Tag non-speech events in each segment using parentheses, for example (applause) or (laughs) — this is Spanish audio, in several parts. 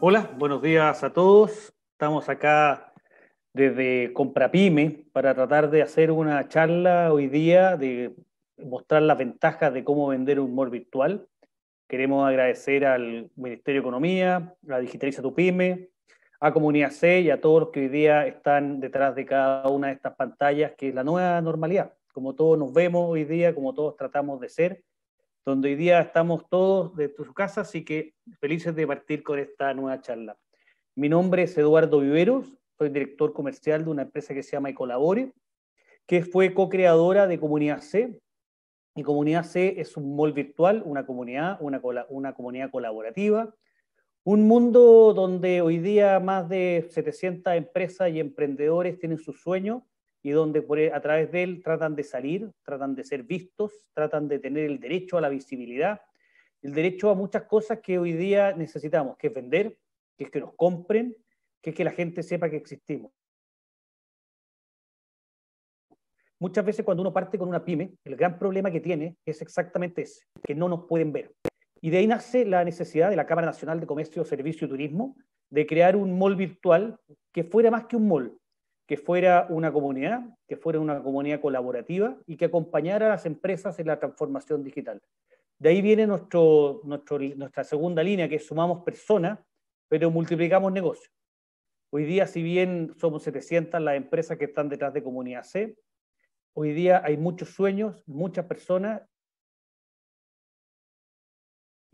Hola, buenos días a todos. Estamos acá desde Comprapyme para tratar de hacer una charla hoy día de mostrar las ventajas de cómo vender un mall virtual. Queremos agradecer al Ministerio de Economía, a Digitaliza tu Pyme, a Comunidad C y a todos los que hoy día están detrás de cada una de estas pantallas, que es la nueva normalidad. Como todos nos vemos hoy día, como todos tratamos de ser, donde hoy día estamos todos de tus casas, así que felices de partir con esta nueva charla. Mi nombre es Eduardo Viveros, soy director comercial de una empresa que se llama Ecolabore, que fue co-creadora de Comunidad C. Y Comunidad C es un mall virtual, una comunidad, una, una comunidad colaborativa, un mundo donde hoy día más de 700 empresas y emprendedores tienen su sueño y donde e, a través de él tratan de salir, tratan de ser vistos, tratan de tener el derecho a la visibilidad, el derecho a muchas cosas que hoy día necesitamos, que es vender, que es que nos compren, que es que la gente sepa que existimos. Muchas veces cuando uno parte con una pyme, el gran problema que tiene es exactamente ese, que no nos pueden ver. Y de ahí nace la necesidad de la Cámara Nacional de Comercio, Servicio y Turismo de crear un mall virtual que fuera más que un mall, que fuera una comunidad, que fuera una comunidad colaborativa y que acompañara a las empresas en la transformación digital. De ahí viene nuestra segunda línea, que es sumamos personas, pero multiplicamos negocios. Hoy día, si bien somos 700 las empresas que están detrás de Comunidad C, hoy día hay muchos sueños, muchas personas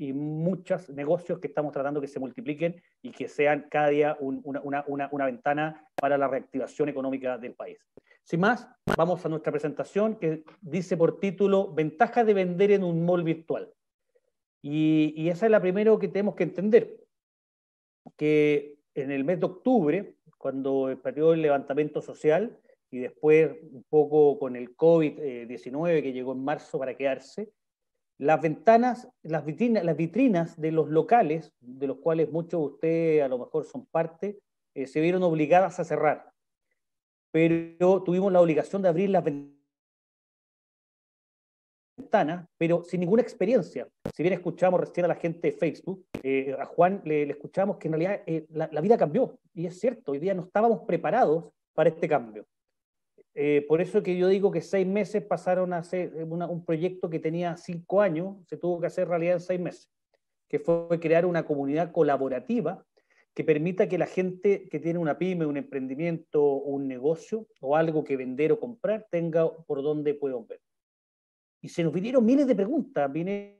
y muchos negocios que estamos tratando que se multipliquen y que sean cada día una, una, una, ventana para la reactivación económica del país. Sin más, vamos a nuestra presentación que dice por título Ventajas de vender en un mall virtual. Y, y esa es la primera que tenemos que entender, que en el mes de octubre, cuando perdió el levantamiento social y después un poco con el COVID-19 eh, que llegó en marzo para quedarse, las ventanas, las vitrinas, las vitrinas de los locales, de los cuales muchos de ustedes a lo mejor son parte, eh, se vieron obligadas a cerrar. Pero tuvimos la obligación de abrir las ventanas, pero sin ninguna experiencia. Si bien escuchamos recién a la gente de Facebook, eh, a Juan le, escuchamos que en realidad eh, la vida cambió, y es cierto, hoy día no estábamos preparados para este cambio. Eh, por eso que yo digo que seis meses pasaron a ser eh, un proyecto que tenía cinco años, se tuvo que hacer realidad en seis meses, que fue crear una comunidad colaborativa que permita que la gente que tiene una pyme, un emprendimiento, un negocio o algo que vender o comprar tenga por dónde puede ver. Y se nos vinieron miles de preguntas, vinieron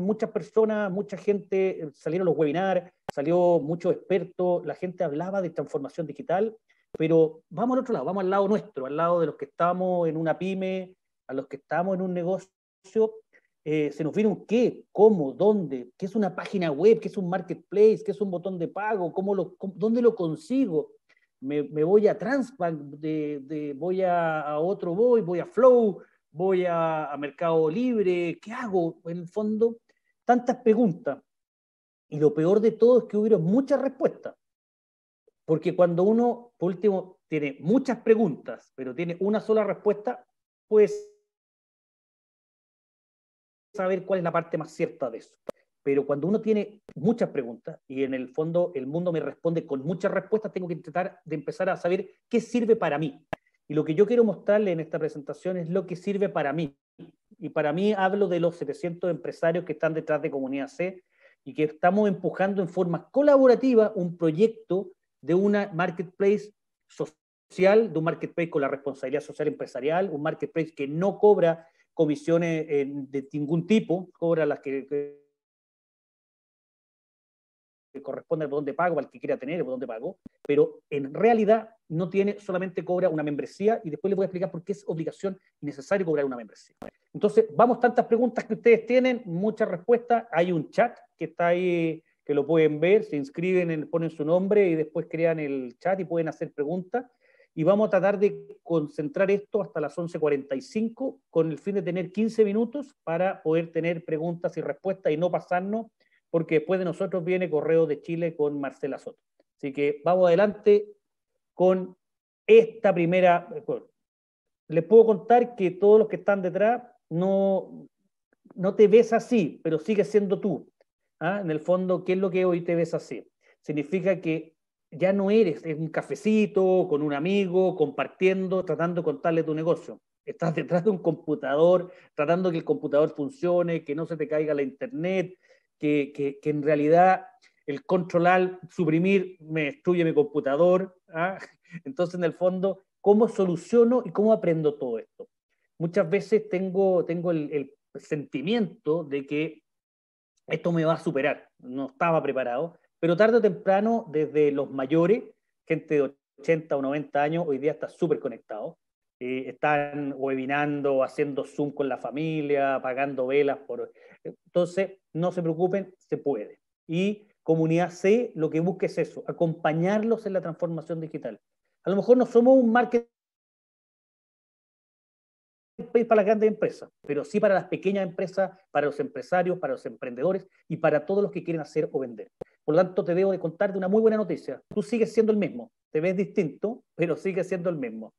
muchas personas, mucha gente, eh, salieron los webinars, salió mucho experto, la gente hablaba de transformación digital pero vamos al otro lado, vamos al lado nuestro, al lado de los que estamos en una pyme, a los que estamos en un negocio. Eh, se nos viene un qué, cómo, dónde, qué es una página web, qué es un marketplace, qué es un botón de pago, cómo lo, dónde lo consigo. Me, voy a Transbank, de, voy a, otro voy, voy a Flow, voy a, Mercado Libre, ¿qué hago? En el fondo, tantas preguntas. Y lo peor de todo es que hubieron muchas respuestas. Porque cuando uno, por último, tiene muchas preguntas, pero tiene una sola respuesta, pues saber cuál es la parte más cierta de eso. Pero cuando uno tiene muchas preguntas y en el fondo el mundo me responde con muchas respuestas, tengo que intentar de empezar a saber qué sirve para mí. Y lo que yo quiero mostrarle en esta presentación es lo que sirve para mí. Y para mí hablo de los 700 empresarios que están detrás de Comunidad C y que estamos empujando en forma colaborativa un proyecto de una marketplace social, de un marketplace con la responsabilidad social empresarial, un marketplace que no cobra comisiones eh, de ningún tipo, cobra las que, corresponde al botón de pago, al que quiera tener el botón de pago, pero en realidad no tiene, solamente cobra una membresía y después les voy a explicar por qué es obligación y necesario cobrar una membresía. Entonces, vamos, tantas preguntas que ustedes tienen, muchas respuestas, hay un chat que está ahí que lo pueden ver, se inscriben, ponen su nombre y después crean el chat y pueden hacer preguntas. Y vamos a tratar de concentrar esto hasta las 11.45 con el fin de tener 15 minutos para poder tener preguntas y respuestas y no pasarnos, porque después de nosotros viene Correo de Chile con Marcela Soto. Así que vamos adelante con esta primera. Eh, les puedo contar que todos los que están detrás no, no te ves así, pero sigues siendo tú. ¿ah? en el fondo, ¿qué es lo que hoy te ves así? Significa que ya no eres en un cafecito con un amigo, compartiendo, tratando de contarle tu negocio. Estás detrás de un computador, tratando que el computador funcione, que no se te caiga la internet, que, en realidad el controlar, suprimir, me destruye mi computador. ¿ah? (laughs) Entonces, en el fondo, ¿cómo soluciono y cómo aprendo todo esto? Muchas veces tengo, tengo el sentimiento de que esto me va a superar, no estaba preparado, pero tarde o temprano, desde los mayores, gente de 80 o 90 años, hoy día está súper conectado. Eh, están webinando, haciendo Zoom con la familia, pagando velas. Por... Entonces, no se preocupen, se puede. Y Comunidad C lo que busca es eso, acompañarlos en la transformación digital. A lo mejor no somos un marketing para las grandes empresas, pero sí para las pequeñas empresas, para los empresarios, para los emprendedores y para todos los que quieren hacer o vender. Por lo tanto, te debo de contar de una muy buena noticia. Tú sigues siendo el mismo, te ves distinto, pero sigues siendo el mismo.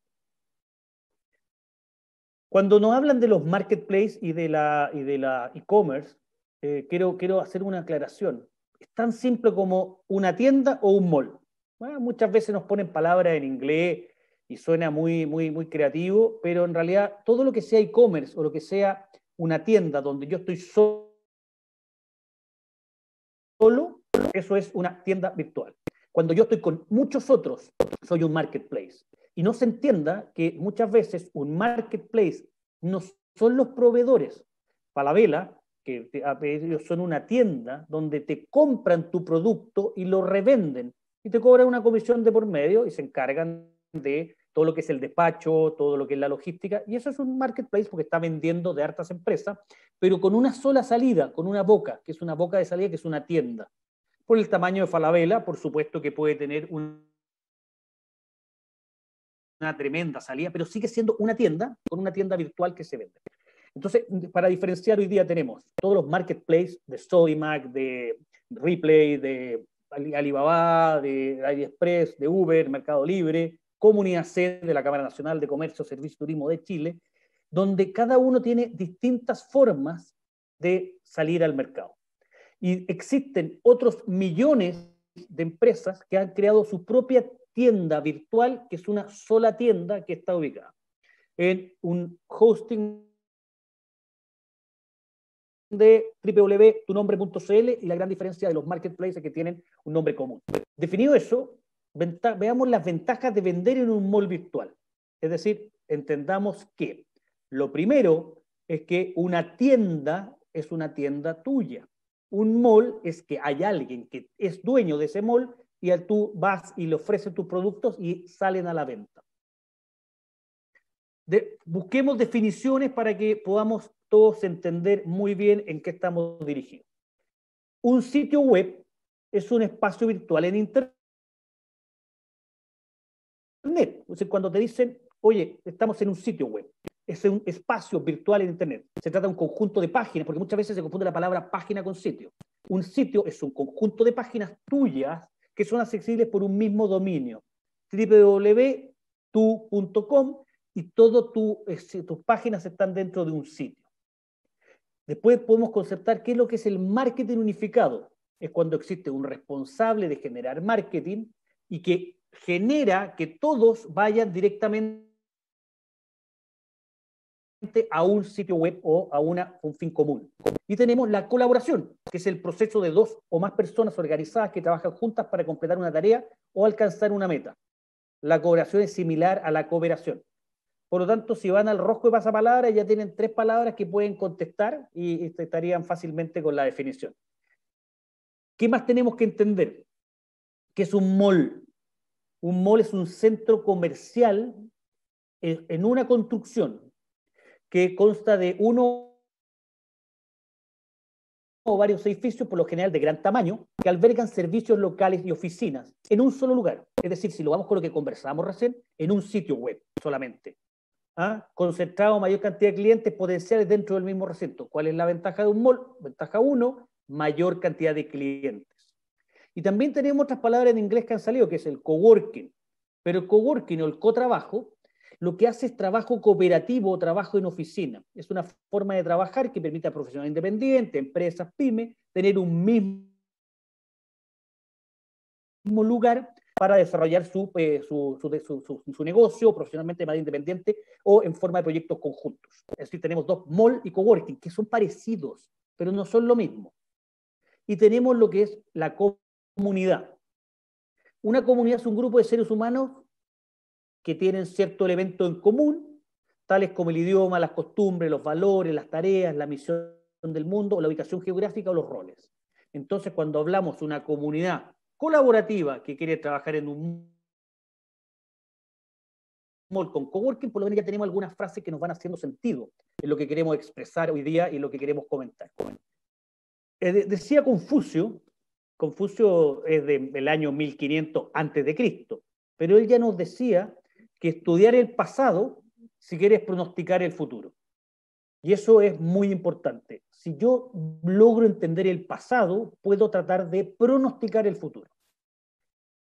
Cuando nos hablan de los marketplaces y de la y de la e-commerce, eh, quiero, quiero hacer una aclaración. Es tan simple como una tienda o un mall. Ah, muchas veces nos ponen palabras en inglés y suena muy, muy, muy creativo, pero en realidad todo lo que sea e-commerce o lo que sea una tienda donde yo estoy solo, eso es una tienda virtual. Cuando yo estoy con muchos otros, soy un marketplace. Y no se entienda que muchas veces un marketplace no son los proveedores. vela que ah, son una tienda donde te compran tu producto y lo revenden y te cobran una comisión de por medio y se encargan de todo lo que es el despacho, todo lo que es la logística, y eso es un marketplace porque está vendiendo de hartas empresas, pero con una sola salida, con una boca, que es una boca de salida, que es una tienda. Por el tamaño de Falabella, por supuesto que puede tener una tremenda salida, pero sigue siendo una tienda, con una tienda virtual que se vende. Entonces, para diferenciar, hoy día tenemos todos los marketplaces de Sodimac, de Replay, de Alibaba, de AliExpress, de Uber, Mercado Libre, comunidad C de la Cámara Nacional de Comercio, Servicio y Turismo de Chile, donde cada uno tiene distintas formas de salir al mercado. Y existen otros millones de empresas que han creado su propia tienda virtual, que es una sola tienda que está ubicada en un hosting de www.tunombre.cl y la gran diferencia de los marketplaces que tienen un nombre común. Definido eso, veamos las ventajas de vender en un mall virtual. Es decir, entendamos que lo primero es que una tienda es una tienda tuya. Un mall es que hay alguien que es dueño de ese mall y tú vas y le ofreces tus productos y salen a la venta. busquemos definiciones para que podamos todos entender muy bien en qué estamos dirigidos. Un sitio web es un espacio virtual en Internet cuando te dicen, oye, estamos en un sitio web, es un espacio virtual en Internet. Se trata de un conjunto de páginas, porque muchas veces se confunde la palabra página con sitio. Un sitio es un conjunto de páginas tuyas que son accesibles por un mismo dominio. www.tu.com y todas tus páginas están dentro de un sitio. Después podemos conceptar qué es lo que es el marketing unificado. Es cuando existe un responsable de generar marketing y que genera que todos vayan directamente a un sitio web o a una, un fin común. Y tenemos la colaboración, que es el proceso de dos o más personas organizadas que trabajan juntas para completar una tarea o alcanzar una meta. La colaboración es similar a la cooperación. Por lo tanto, si van al rosco de pasapalabra, ya tienen tres palabras que pueden contestar y estarían fácilmente con la definición. ¿Qué más tenemos que entender? Que es un mol un mall es un centro comercial en, una construcción que consta de uno o varios edificios, por lo general de gran tamaño, que albergan servicios locales y oficinas en un solo lugar. Es decir, si lo vamos con lo que conversamos recién, en un sitio web solamente. ¿Ah? Concentrado mayor cantidad de clientes potenciales dentro del mismo recinto. ¿Cuál es la ventaja de un mall? Ventaja uno, mayor cantidad de clientes. Y también tenemos otras palabras en inglés que han salido, que es el coworking. Pero el coworking o el cotrabajo lo que hace es trabajo cooperativo o trabajo en oficina. Es una forma de trabajar que permite a profesionales independientes, empresas, pymes, tener un mismo lugar para desarrollar su, eh, su, negocio profesionalmente más independiente o en forma de proyectos conjuntos. Es decir, tenemos dos, mall y coworking, que son parecidos, pero no son lo mismo. Y tenemos lo que es la comunidad. Una comunidad es un grupo de seres humanos que tienen cierto elemento en común, tales como el idioma, las costumbres, los valores, las tareas, la misión del mundo, la ubicación geográfica o los roles. Entonces, cuando hablamos de una comunidad colaborativa que quiere trabajar en un con coworking, por lo menos ya tenemos algunas frases que nos van haciendo sentido en lo que queremos expresar hoy día y lo que queremos comentar. decía Confucio Confucio es del año 1500 antes de Cristo, pero él ya nos decía que estudiar el pasado si quieres pronosticar el futuro. Y eso es muy importante. Si yo logro entender el pasado, puedo tratar de pronosticar el futuro.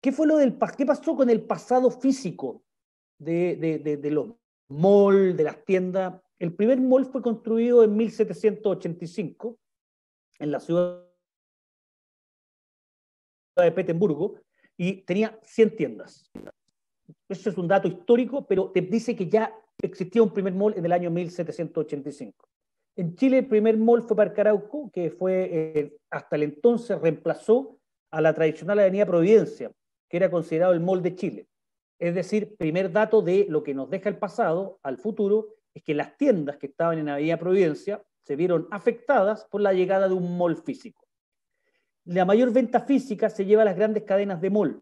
¿Qué, fue lo del, qué pasó con el pasado físico de, de, de, de los malls, de las tiendas? El primer mall fue construido en 1785 en la ciudad de Petemburgo y tenía 100 tiendas. Eso es un dato histórico, pero te dice que ya existía un primer mall en el año 1785. En Chile el primer mall fue para Carauco, que fue eh, hasta el entonces reemplazó a la tradicional Avenida Providencia, que era considerado el mall de Chile. Es decir, primer dato de lo que nos deja el pasado al futuro es que las tiendas que estaban en Avenida Providencia se vieron afectadas por la llegada de un mall físico la mayor venta física se lleva a las grandes cadenas de mall.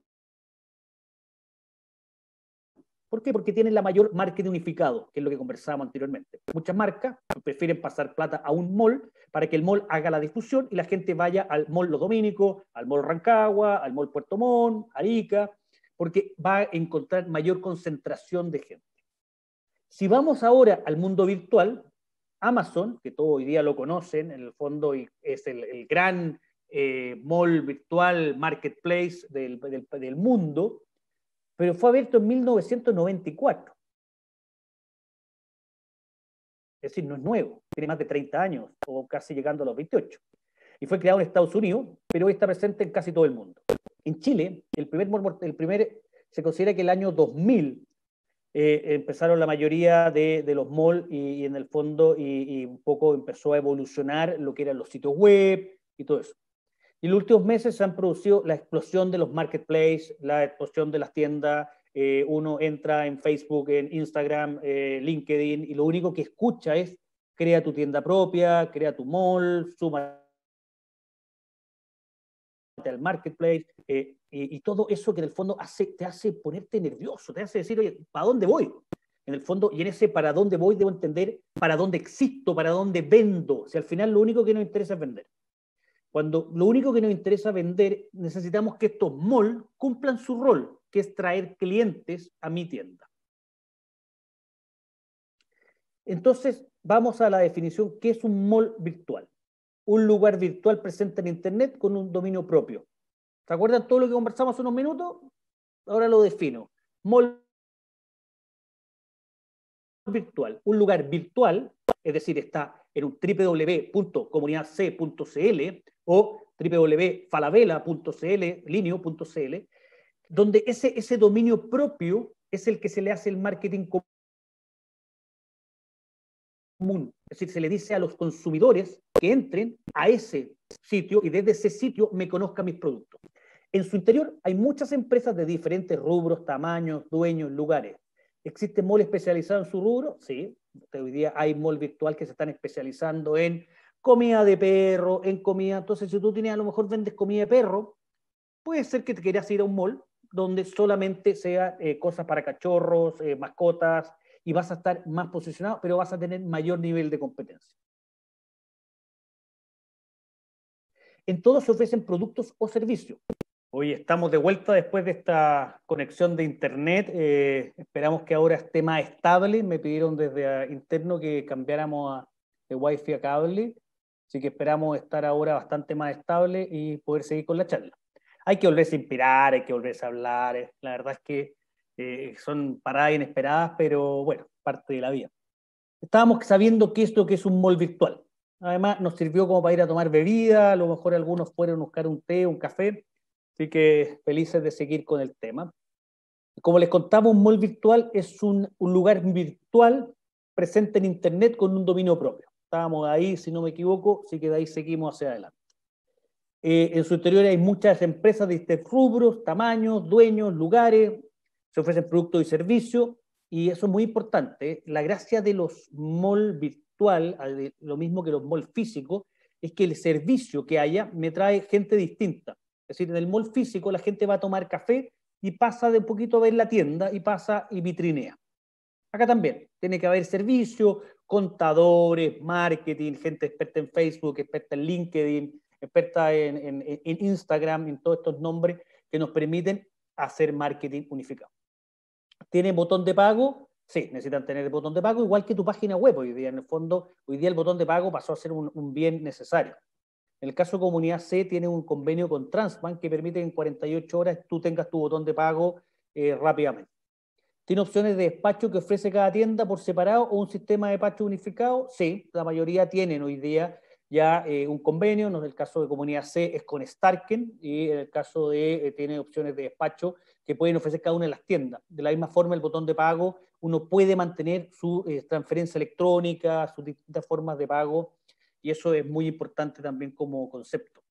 ¿Por qué? Porque tienen la mayor marketing unificado, que es lo que conversábamos anteriormente. Muchas marcas prefieren pasar plata a un mall para que el mall haga la difusión y la gente vaya al mall Los Dominicos, al mall Rancagua, al mall Puerto Montt, Arica, porque va a encontrar mayor concentración de gente. Si vamos ahora al mundo virtual, Amazon, que todo hoy día lo conocen, en el fondo es el gran eh, mall virtual, marketplace del, mundo, pero fue abierto en 1994. Es decir, no es nuevo, tiene más de 30 años o casi llegando a los 28. Y fue creado en Estados Unidos, pero hoy está presente en casi todo el mundo. En Chile, el primer, el primer se considera que el año 2000 eh, empezaron la mayoría de, los malls y, en el fondo y, y, un poco empezó a evolucionar lo que eran los sitios web y todo eso. Y en los últimos meses se han producido la explosión de los marketplaces, la explosión de las tiendas. Eh, uno entra en Facebook, en Instagram, eh, LinkedIn y lo único que escucha es crea tu tienda propia, crea tu mall, suma al marketplace eh, y, todo eso que en el fondo hace, te hace ponerte nervioso, te hace decir, oye, ¿para dónde voy? En el fondo, y en ese para dónde voy debo entender para dónde existo, para dónde vendo. si al final lo único que nos interesa es vender. Cuando lo único que nos interesa vender, necesitamos que estos malls cumplan su rol, que es traer clientes a mi tienda. Entonces, vamos a la definición, ¿qué es un mall virtual? Un lugar virtual presente en Internet con un dominio propio. ¿Se acuerdan todo lo que conversamos hace unos minutos? Ahora lo defino. Mall virtual, un lugar virtual, es decir, está en un www.comunidadc.cl, o www.falavela.cl, linio.cl, donde ese, ese dominio propio es el que se le hace el marketing común. Es decir, se le dice a los consumidores que entren a ese sitio y desde ese sitio me conozcan mis productos. En su interior hay muchas empresas de diferentes rubros, tamaños, dueños, lugares. ¿Existe mall especializado en su rubro? Sí. Hoy día hay mall virtual que se están especializando en comida de perro, en comida. Entonces, si tú tienes, a lo mejor vendes comida de perro, puede ser que te quieras ir a un mall donde solamente sea eh, cosas para cachorros, eh, mascotas, y vas a estar más posicionado, pero vas a tener mayor nivel de competencia. En todo se ofrecen productos o servicios. Hoy estamos de vuelta después de esta conexión de Internet. Eh, esperamos que ahora esté más estable. Me pidieron desde ah, interno que cambiáramos a, de wi a cable. Así que esperamos estar ahora bastante más estable y poder seguir con la charla. Hay que volverse a inspirar, hay que volverse a hablar. Eh, la verdad es que eh, son paradas inesperadas, pero bueno, parte de la vida. Estábamos sabiendo que esto que es un mall virtual. Además, nos sirvió como para ir a tomar bebida, a lo mejor algunos fueron a buscar un té, un café. Así que felices de seguir con el tema. Como les contamos, un mall virtual es un, un lugar virtual presente en Internet con un dominio propio. Estábamos ahí, si no me equivoco, así que de ahí seguimos hacia adelante. Eh, en su interior hay muchas empresas de este rubros, tamaños, dueños, lugares, se ofrecen productos y servicios, y eso es muy importante. La gracia de los malls virtual, lo mismo que los malls físicos, es que el servicio que haya me trae gente distinta. Es decir, en el mall físico la gente va a tomar café y pasa de un poquito a ver la tienda y pasa y vitrinea. Acá también tiene que haber servicio, contadores, marketing, gente experta en Facebook, experta en LinkedIn, experta en, Instagram, en todos estos nombres que nos permiten hacer marketing unificado. ¿Tiene botón de pago? Sí, necesitan tener el botón de pago, igual que tu página web hoy día. En el fondo, hoy día el botón de pago pasó a ser un, bien necesario. En el caso de Comunidad C, tiene un convenio con Transbank que permite que en 48 horas tú tengas tu botón de pago eh, rápidamente. ¿Tiene opciones de despacho que ofrece cada tienda por separado o un sistema de despacho unificado? Sí, la mayoría tienen hoy día ya eh, un convenio, en el caso de Comunidad C es con Starken y en el caso de eh, tiene opciones de despacho que pueden ofrecer cada una de las tiendas. De la misma forma, el botón de pago, uno puede mantener su eh, transferencia electrónica, sus distintas formas de pago y eso es muy importante también como concepto.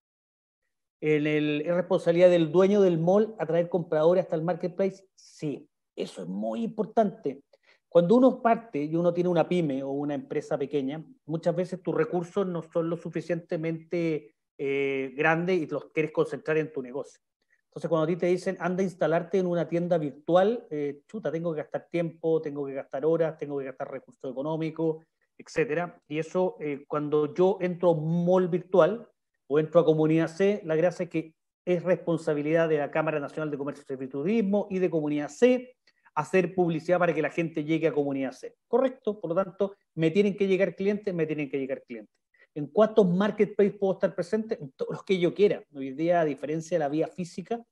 ¿Es responsabilidad del dueño del mall atraer compradores hasta el marketplace? Sí, eso es muy importante. Cuando uno parte y uno tiene una pyme o una empresa pequeña, muchas veces tus recursos no son lo suficientemente eh, grandes y los quieres concentrar en tu negocio. Entonces, cuando a ti te dicen, anda a instalarte en una tienda virtual, eh, chuta, tengo que gastar tiempo, tengo que gastar horas, tengo que gastar recursos económicos, etcétera. Y eso, eh, cuando yo entro a un mall virtual o entro a Comunidad C, la gracia es que es responsabilidad de la Cámara Nacional de Comercio y Turismo y de Comunidad C hacer publicidad para que la gente llegue a comunidad C. Correcto, por lo tanto, me tienen que llegar clientes, me tienen que llegar clientes. ¿En cuántos marketplaces puedo estar presente? En todos los que yo quiera. Hoy día, a diferencia de la vía física,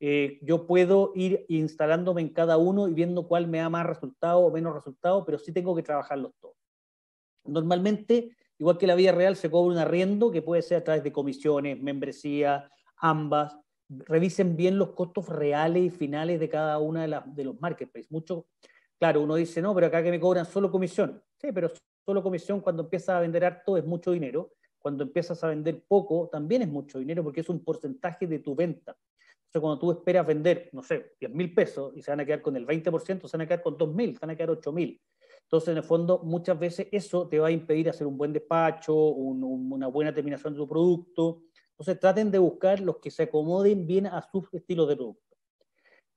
eh, yo puedo ir instalándome en cada uno y viendo cuál me da más resultado o menos resultado, pero sí tengo que trabajarlos todos. Normalmente, igual que la vía real, se cobra un arriendo que puede ser a través de comisiones, membresía, ambas, revisen bien los costos reales y finales de cada una de, los marketplaces. Mucho, claro, uno dice, no, pero acá que me cobran solo comisión. Sí, pero solo comisión cuando empiezas a vender harto es mucho dinero. Cuando empiezas a vender poco también es mucho dinero porque es un porcentaje de tu venta. Entonces, cuando tú esperas vender, no sé, 10 mil pesos y se van a quedar con el 20%, se van a quedar con 2 mil, se van a quedar 8 mil. Entonces, en el fondo, muchas veces eso te va a impedir hacer un buen despacho, una buena terminación de tu producto entonces traten de buscar los que se acomoden bien a sus estilos de producto.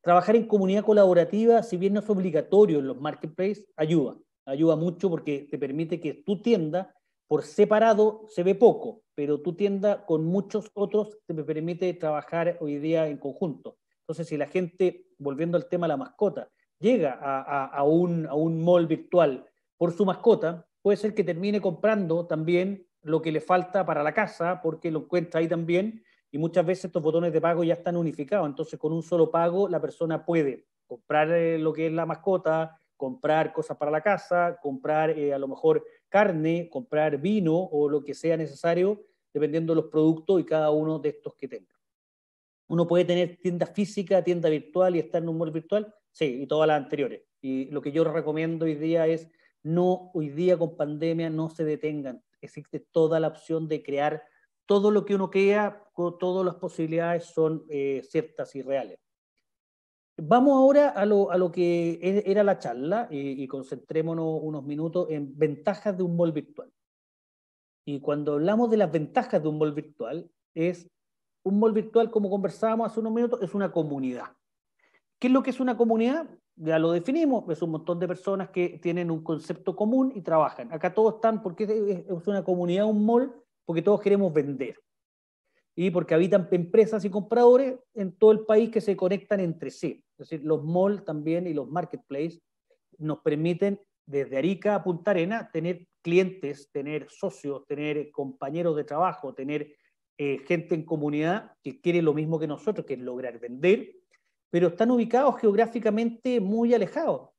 Trabajar en comunidad colaborativa, si bien no es obligatorio en los marketplaces, ayuda. Ayuda mucho porque te permite que tu tienda, por separado, se ve poco, pero tu tienda con muchos otros te permite trabajar hoy día en conjunto. Entonces, si la gente, volviendo al tema de la mascota, llega a, un, a un mall virtual por su mascota, puede ser que termine comprando también lo que le falta para la casa, porque lo encuentra ahí también, y muchas veces estos botones de pago ya están unificados, entonces con un solo pago la persona puede comprar eh, lo que es la mascota, comprar cosas para la casa, comprar eh, a lo mejor carne, comprar vino o lo que sea necesario, dependiendo de los productos y cada uno de estos que tenga. Uno puede tener tienda física, tienda virtual y estar en un mall virtual, sí, y todas las anteriores. Y lo que yo recomiendo hoy día es, no, hoy día con pandemia no se detengan, existe toda la opción de crear todo lo que uno crea, todas las posibilidades son eh, ciertas y reales. Vamos ahora a lo, que e, era la charla y, concentrémonos unos minutos en ventajas de un mol virtual. Y cuando hablamos de las ventajas de un mol virtual, es un mol virtual, como conversábamos hace unos minutos, es una comunidad. ¿Qué es lo que es una comunidad? ya lo definimos, es pues un montón de personas que tienen un concepto común y trabajan. Acá todos están, porque es una comunidad, un mall, porque todos queremos vender. Y porque habitan empresas y compradores en todo el país que se conectan entre sí. Es decir, los malls también y los marketplaces nos permiten desde Arica a Punta Arena tener clientes, tener socios, tener compañeros de trabajo, tener eh, gente en comunidad que quiere lo mismo que nosotros, que es lograr vender, pero están ubicados geográficamente muy alejados.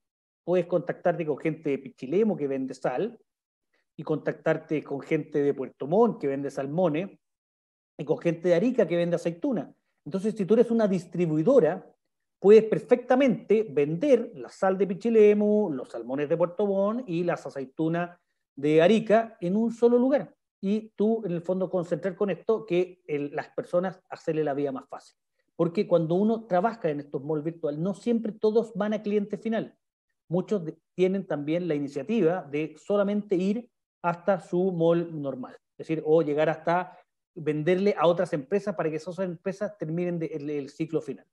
Puedes contactarte con gente de Pichilemo que vende sal, y contactarte con gente de Puerto Montt que vende salmones, y con gente de Arica que vende aceituna. Entonces, si tú eres una distribuidora, puedes perfectamente vender la sal de Pichilemu, los salmones de Puerto Montt y las aceitunas de Arica en un solo lugar. Y tú, en el fondo, concentrar con esto que las personas hacerle la vida más fácil porque cuando uno trabaja en estos malls virtuales, no siempre todos van a cliente final. Muchos tienen también la iniciativa de solamente ir hasta su mall normal, es decir, o llegar hasta venderle a otras empresas para que esas empresas terminen el, ciclo final.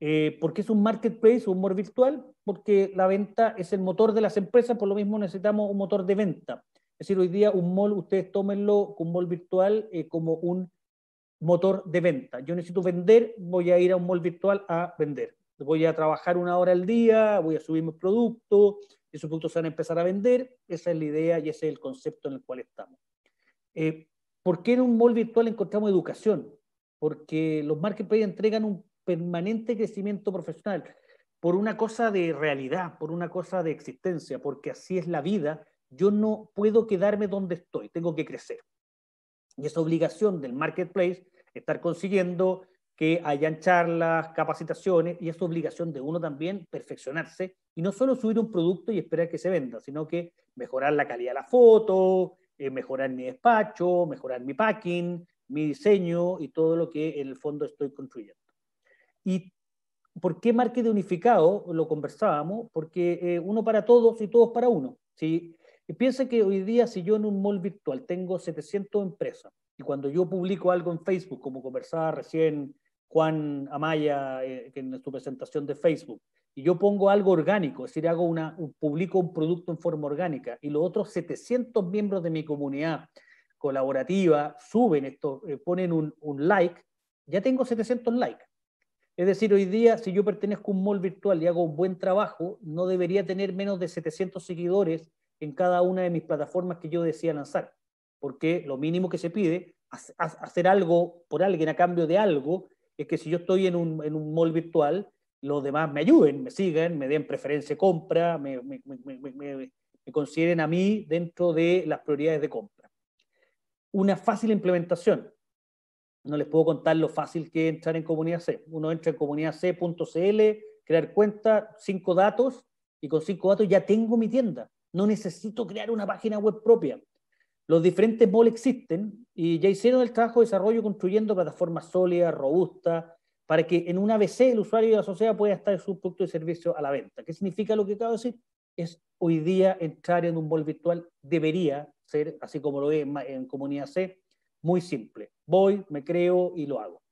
Eh, ¿Por qué es un marketplace un mall virtual? Porque la venta es el motor de las empresas, por lo mismo necesitamos un motor de venta. Es decir, hoy día un mall, ustedes tómenlo, un mall virtual, eh, como un motor de venta. Yo necesito vender, voy a ir a un mall virtual a vender. Voy a trabajar una hora al día, voy a subir mis productos, esos productos se van a empezar a vender. Esa es la idea y ese es el concepto en el cual estamos. Eh, ¿Por qué en un mall virtual encontramos educación? Porque los marketplaces entregan un permanente crecimiento profesional por una cosa de realidad, por una cosa de existencia, porque así es la vida. Yo no puedo quedarme donde estoy, tengo que crecer. Y esa obligación del marketplace estar consiguiendo que hayan charlas, capacitaciones, y es obligación de uno también perfeccionarse y no solo subir un producto y esperar que se venda, sino que mejorar la calidad de la foto, eh, mejorar mi despacho, mejorar mi packing, mi diseño y todo lo que en el fondo estoy construyendo. ¿Y por qué marketing unificado? Lo conversábamos, porque eh, uno para todos y todos para uno. ¿sí? Y piensa que hoy día, si yo en un mall virtual tengo 700 empresas, y cuando yo publico algo en Facebook, como conversaba recién Juan Amaya eh, en su presentación de Facebook, y yo pongo algo orgánico, es decir, hago una, publico un producto en forma orgánica, y los otros 700 miembros de mi comunidad colaborativa suben esto, eh, ponen un, un like, ya tengo 700 likes. Es decir, hoy día, si yo pertenezco a un mall virtual y hago un buen trabajo, no debería tener menos de 700 seguidores en cada una de mis plataformas que yo decía lanzar porque lo mínimo que se pide, hacer algo por alguien a cambio de algo, es que si yo estoy en un, en mall virtual, los demás me ayuden, me sigan, me den preferencia de compra, me, consideren a mí dentro de las prioridades de compra. Una fácil implementación, no les puedo contar lo fácil que es entrar en comunidad C. Uno entra en comunidadc.cl, crear cuenta, cinco datos, y con cinco datos ya tengo mi tienda. No necesito crear una página web propia. Los diferentes MOL existen y ya hicieron el trabajo de desarrollo construyendo plataformas sólidas, robustas, para que en una ABC el usuario y la sociedad pueda estar su producto y servicio a la venta. ¿Qué significa lo que acabo de decir? Es hoy día entrar en un mall virtual debería ser, así como lo es en, comunidad C, muy simple. Voy, me creo y lo hago.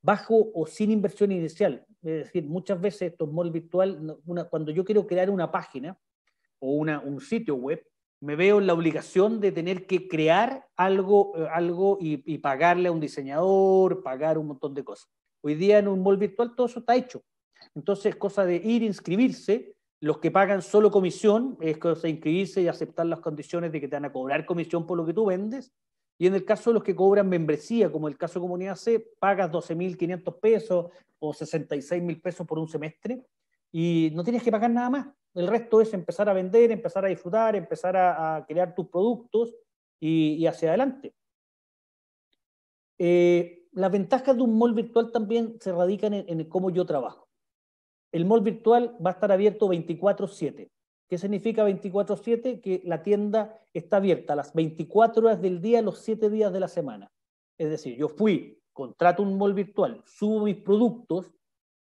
Bajo o sin inversión inicial. Es decir, muchas veces estos malls virtual, cuando yo quiero crear una página o una, un sitio web, me veo en la obligación de tener que crear algo, eh, algo y, pagarle a un diseñador, pagar un montón de cosas. Hoy día en un mall virtual todo eso está hecho. Entonces, es cosa de ir, inscribirse, los que pagan solo comisión, es cosa de inscribirse y aceptar las condiciones de que te van a cobrar comisión por lo que tú vendes. Y en el caso de los que cobran membresía, como el caso de Comunidad C, pagas 12.500 pesos o 66.000 pesos por un semestre y no tienes que pagar nada más. El resto es empezar a vender, empezar a disfrutar, empezar a, crear tus productos y, hacia adelante. Eh, las ventajas de un mall virtual también se radican en, cómo yo trabajo. El mall virtual va a estar abierto 24/7. ¿Qué significa 24/7? Que la tienda está abierta las 24 horas del día, los 7 días de la semana. Es decir, yo fui, contrato un mall virtual, subo mis productos,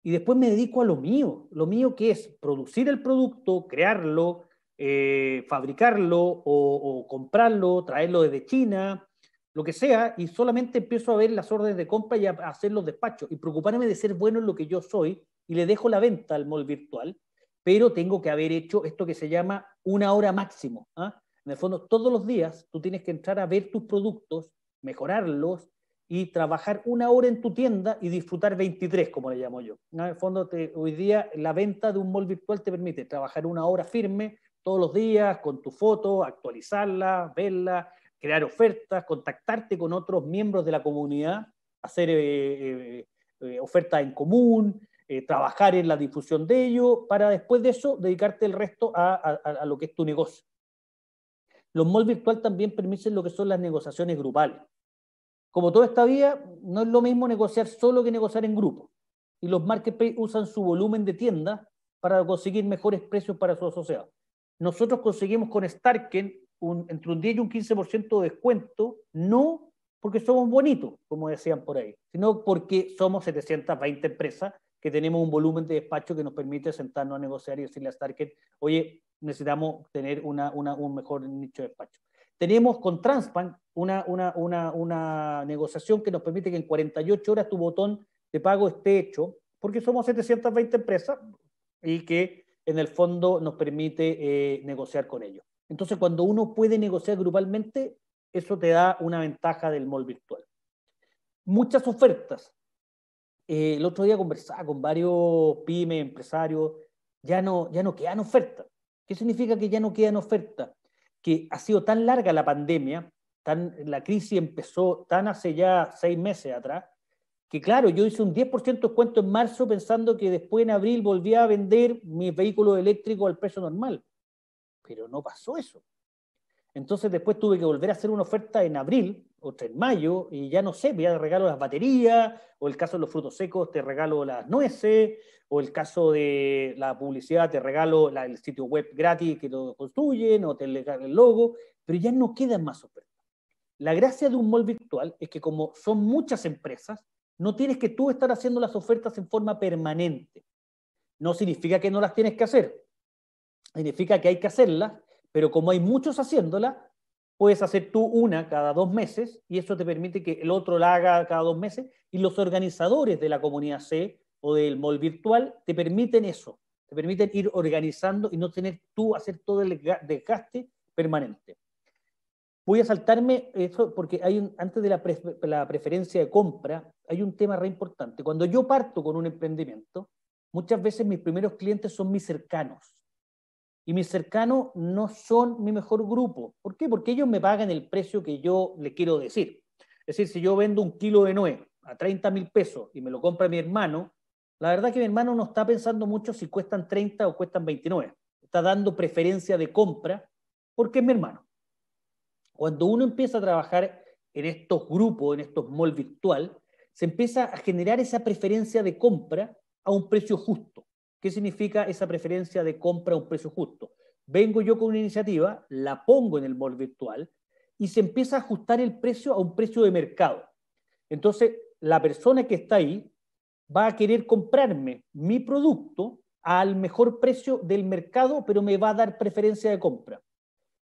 y después me dedico a lo mío. Lo mío que es producir el producto, crearlo, eh, fabricarlo o, comprarlo, traerlo desde China, lo que sea, y solamente empiezo a ver las órdenes de compra y a, hacer los despachos y preocuparme de ser bueno en lo que yo soy y le dejo la venta al mall virtual, pero tengo que haber hecho esto que se llama una hora máximo. ¿ah? En el fondo, todos los días tú tienes que entrar a ver tus productos, mejorarlos, y trabajar una hora en tu tienda y disfrutar 23, como le llamo yo. En el fondo, hoy día la venta de un mall virtual te permite trabajar una hora firme todos los días con tu foto, actualizarla, verla, crear ofertas, contactarte con otros miembros de la comunidad, hacer eh, eh, eh, ofertas en común, trabajar en la difusión de ello, para después de eso dedicarte el resto a, lo que es tu negocio. Los malls virtual también permiten lo que son las negociaciones grupales como toda esta vía no es lo mismo negociar solo que negociar en grupo. Y los marketplaces usan su volumen de tiendas para conseguir mejores precios para sus asociados. Nosotros conseguimos con Starken entre un 10 y un 15% de descuento, no porque somos bonitos, como decían por ahí, sino porque somos 720 empresas que tenemos un volumen de despacho que nos permite sentarnos a negociar y decirle a Starken, oye, necesitamos tener un mejor nicho de despacho. Tenemos con Transpan una, una, negociación que nos permite que en 48 horas tu botón de pago esté hecho, porque somos 720 empresas y que en el fondo nos permite eh, negociar con ellos. Entonces, cuando uno puede negociar grupalmente, eso te da una ventaja del mall virtual. Muchas ofertas. Eh, el otro día conversaba con varios pymes, empresarios, ya no, ya no quedan ofertas. ¿Qué significa que ya no quedan ofertas? que ha sido tan larga la pandemia, tan, la crisis empezó tan hace ya seis meses atrás, que claro, yo hice un 10% de descuento en marzo pensando que después en abril volvía a vender mis vehículos eléctricos al precio normal. Pero no pasó eso. Entonces después tuve que volver a hacer una oferta en abril o en mayo, y ya no sé, ya regalo las baterías, o el caso de los frutos secos, te regalo las nueces, o el caso de la publicidad, te regalo el sitio web gratis que lo construyen, o te dan el logo, pero ya no quedan más ofertas. La gracia de un mall virtual es que como son muchas empresas, no tienes que tú estar haciendo las ofertas en forma permanente. No significa que no las tienes que hacer, significa que hay que hacerlas, pero como hay muchos haciéndolas, puedes hacer tú una cada dos meses y eso te permite que el otro la haga cada dos meses y los organizadores de la comunidad C o del mall virtual te permiten eso, te permiten ir organizando y no tener tú hacer todo el desgaste permanente. Voy a saltarme eso porque hay antes de la, la preferencia de compra hay un tema re importante. Cuando yo parto con un emprendimiento, muchas veces mis primeros clientes son mis cercanos y mis cercanos no son mi mejor grupo. ¿Por qué? Porque ellos me pagan el precio que yo le quiero decir. Es decir, si yo vendo un kilo de nuez a 30 mil pesos y me lo compra mi hermano, la verdad que mi hermano no está pensando mucho si cuestan 30 o cuestan 29. Está dando preferencia de compra porque es mi hermano. Cuando uno empieza a trabajar en estos grupos, en estos malls virtual, se empieza a generar esa preferencia de compra a un precio justo. ¿Qué significa esa preferencia de compra a un precio justo? Vengo yo con una iniciativa, la pongo en el mall virtual y se empieza a ajustar el precio a un precio de mercado. Entonces, la persona que está ahí va a querer comprarme mi producto al mejor precio del mercado, pero me va a dar preferencia de compra.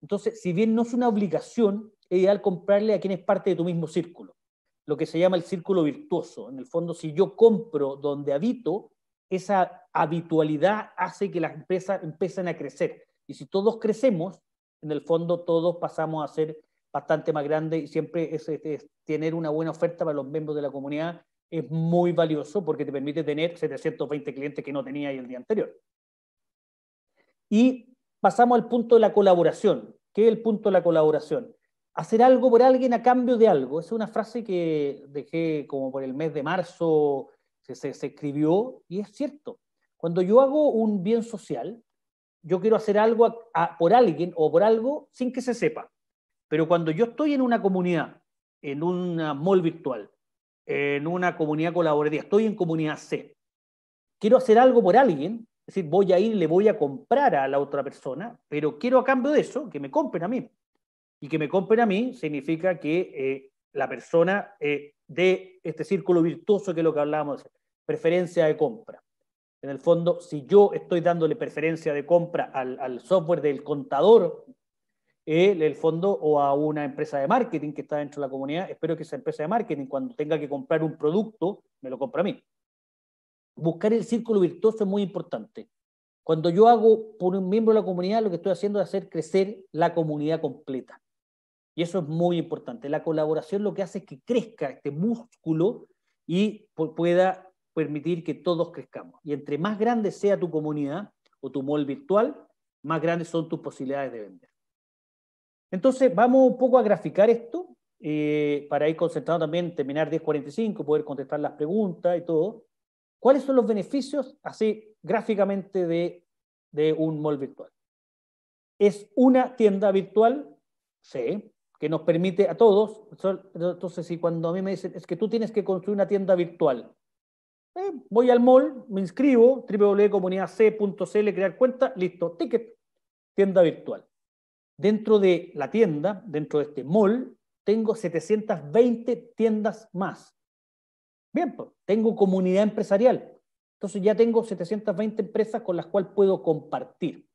Entonces, si bien no es una obligación, es ideal comprarle a quien es parte de tu mismo círculo, lo que se llama el círculo virtuoso. En el fondo, si yo compro donde habito, esa habitualidad hace que las empresas empiecen a crecer. Y si todos crecemos, en el fondo todos pasamos a ser bastante más grandes y siempre es, tener una buena oferta para los miembros de la comunidad es muy valioso porque te permite tener 720 clientes que no tenías el día anterior. Y pasamos al punto de la colaboración. ¿Qué es el punto de la colaboración? Hacer algo por alguien a cambio de algo. Esa es una frase que dejé como por el mes de marzo se, escribió y es cierto. Cuando yo hago un bien social, yo quiero hacer algo por alguien o por algo sin que se sepa. Pero cuando yo estoy en una comunidad, en un mall virtual, en una comunidad colaborativa, estoy en comunidad C, quiero hacer algo por alguien, es decir, voy a ir, le voy a comprar a la otra persona, pero quiero a cambio de eso que me compren a mí. Y que me compren a mí significa que eh, la persona eh, de este círculo virtuoso que es lo que hablábamos, preferencia de compra. En el fondo, si yo estoy dándole preferencia de compra al, software del contador, el fondo, o a una empresa de marketing que está dentro de la comunidad, espero que esa empresa de marketing, cuando tenga que comprar un producto, me lo compre a mí. Buscar el círculo virtuoso es muy importante. Cuando yo hago por un miembro de la comunidad, lo que estoy haciendo es hacer crecer la comunidad completa. Y eso es muy importante. La colaboración lo que hace es que crezca este músculo y pueda permitir que todos crezcamos. Y entre más grande sea tu comunidad o tu mall virtual, más grandes son tus posibilidades de vender. Entonces, vamos un poco a graficar esto eh, para ir concentrando también, terminar 10.45, poder contestar las preguntas y todo. ¿Cuáles son los beneficios, así gráficamente, de, de un mall virtual? ¿Es una tienda virtual? Sí que nos permite a todos. Entonces, si cuando a mí me dicen, es que tú tienes que construir una tienda virtual, eh, voy al mall, me inscribo, www.comunidadc.cl, crear cuenta, listo, ticket, tienda virtual. Dentro de la tienda, dentro de este mall, tengo 720 tiendas más. Bien, pues, tengo comunidad empresarial. Entonces ya tengo 720 empresas con las cuales puedo compartir.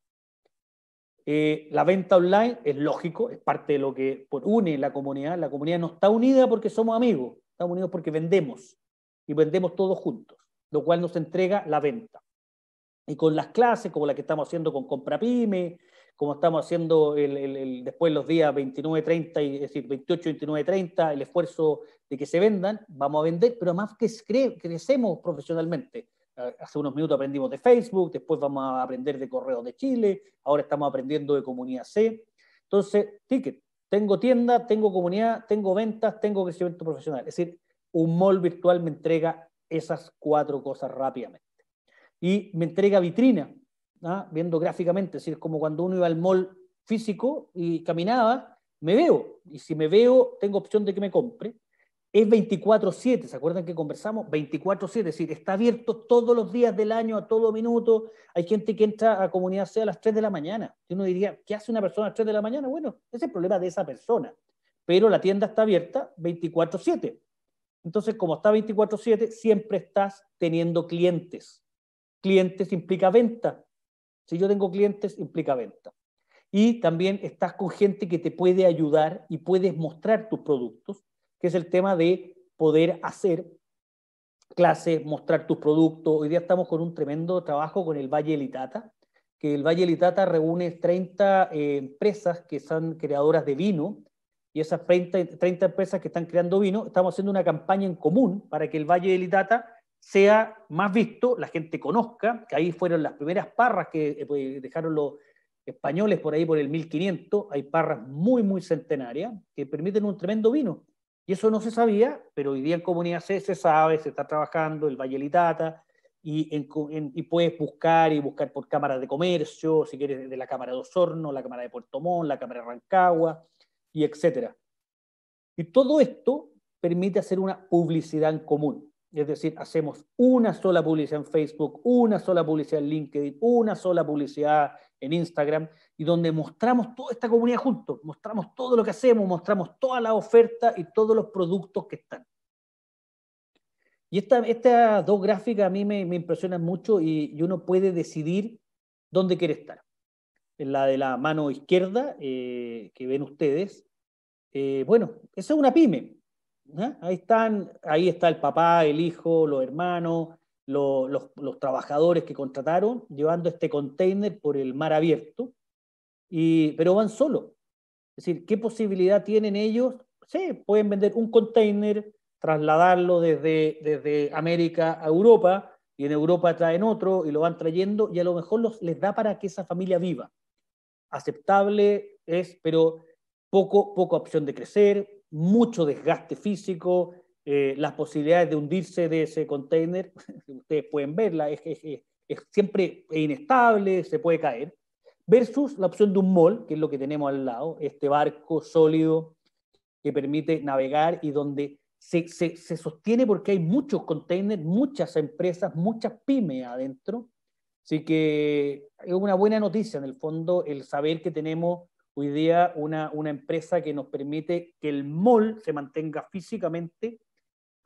Eh, la venta online es lógico, es parte de lo que une la comunidad. La comunidad no está unida porque somos amigos, estamos unidos porque vendemos y vendemos todos juntos, lo cual nos entrega la venta. Y con las clases, como la que estamos haciendo con pyme como estamos haciendo el, después los días 29, 30, y, es decir, 28, 29, 30, el esfuerzo de que se vendan, vamos a vender, pero más que crecemos profesionalmente. Eh, hace unos minutos aprendimos de Facebook, después vamos a aprender de Correos de Chile, ahora estamos aprendiendo de Comunidad C. Entonces, ticket, tengo tienda, tengo comunidad, tengo ventas, tengo crecimiento profesional. Es decir, un mall virtual me entrega esas cuatro cosas rápidamente. Y me entrega vitrina, ¿ah? viendo gráficamente, es decir, como cuando uno iba al mall físico y caminaba, me veo. Y si me veo, tengo opción de que me compre es 24/7, ¿se acuerdan que conversamos? 24/7, es decir, está abierto todos los días del año, a todo minuto. Hay gente que entra a comunidad sea a las 3 de la mañana. Y uno diría, ¿qué hace una persona a las 3 de la mañana? Bueno, ese es el problema de esa persona. Pero la tienda está abierta 24/7. Entonces, como está 24/7, siempre estás teniendo clientes. Clientes implica venta. Si yo tengo clientes, implica venta. Y también estás con gente que te puede ayudar y puedes mostrar tus productos que es el tema de poder hacer clases, mostrar tus productos. Hoy día estamos con un tremendo trabajo con el Valle Litata, que el Valle Litata reúne 30 eh, empresas que son creadoras de vino, y esas 30, empresas que están creando vino, estamos haciendo una campaña en común para que el Valle de Litata sea más visto, la gente conozca, que ahí fueron las primeras parras que eh, pues, dejaron los españoles por ahí por el 1500, hay parras muy, muy centenarias que permiten un tremendo vino. Y eso no se sabía, pero hoy día en Comunidad C se sabe, se está trabajando, el Valle Litata, y, y puedes buscar y buscar por cámaras de comercio, si quieres de la Cámara de Osorno, la Cámara de Puerto Montt, la Cámara de Rancagua, y etcétera. Y todo esto permite hacer una publicidad en común. Es decir, hacemos una sola publicidad en Facebook, una sola publicidad en LinkedIn, una sola publicidad en Instagram, y donde mostramos toda esta comunidad juntos, mostramos todo lo que hacemos, mostramos toda la oferta y todos los productos que están. Y estas esta dos gráficas a mí me, impresionan mucho y, uno puede decidir dónde quiere estar. En la de la mano izquierda eh, que ven ustedes, eh, bueno, esa es una pyme, ¿eh? Ahí, están, ahí está el papá, el hijo, los hermanos, los, trabajadores que contrataron, llevando este container por el mar abierto, y, pero van solo. Es decir, ¿qué posibilidad tienen ellos? Sí, pueden vender un container, trasladarlo desde, desde América a Europa, y en Europa traen otro y lo van trayendo, y a lo mejor les da para que esa familia viva. Aceptable es, pero poco, poco opción de crecer, mucho desgaste físico, eh, las posibilidades de hundirse de ese container, (laughs) ustedes pueden verla, es, siempre inestable, se puede caer, versus la opción de un mall, que es lo que tenemos al lado, este barco sólido que permite navegar y donde se, se sostiene porque hay muchos containers, muchas empresas, muchas pymes adentro. Así que es una buena noticia en el fondo el saber que tenemos hoy día una, una empresa que nos permite que el mall se mantenga físicamente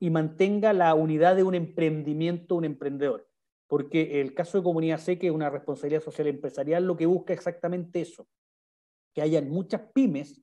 y mantenga la unidad de un emprendimiento, un emprendedor. Porque el caso de Comunidad C, que es una responsabilidad social empresarial, lo que busca exactamente eso, que hayan muchas pymes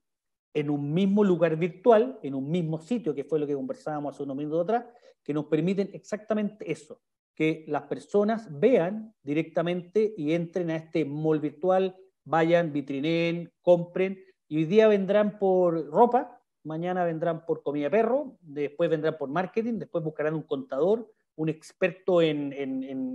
en un mismo lugar virtual, en un mismo sitio, que fue lo que conversábamos hace unos minutos atrás, que nos permiten exactamente eso, que las personas vean directamente y entren a este mall virtual, vayan, vitrinen, compren. Y hoy día vendrán por ropa, mañana vendrán por comida perro, después vendrán por marketing, después buscarán un contador, un experto en,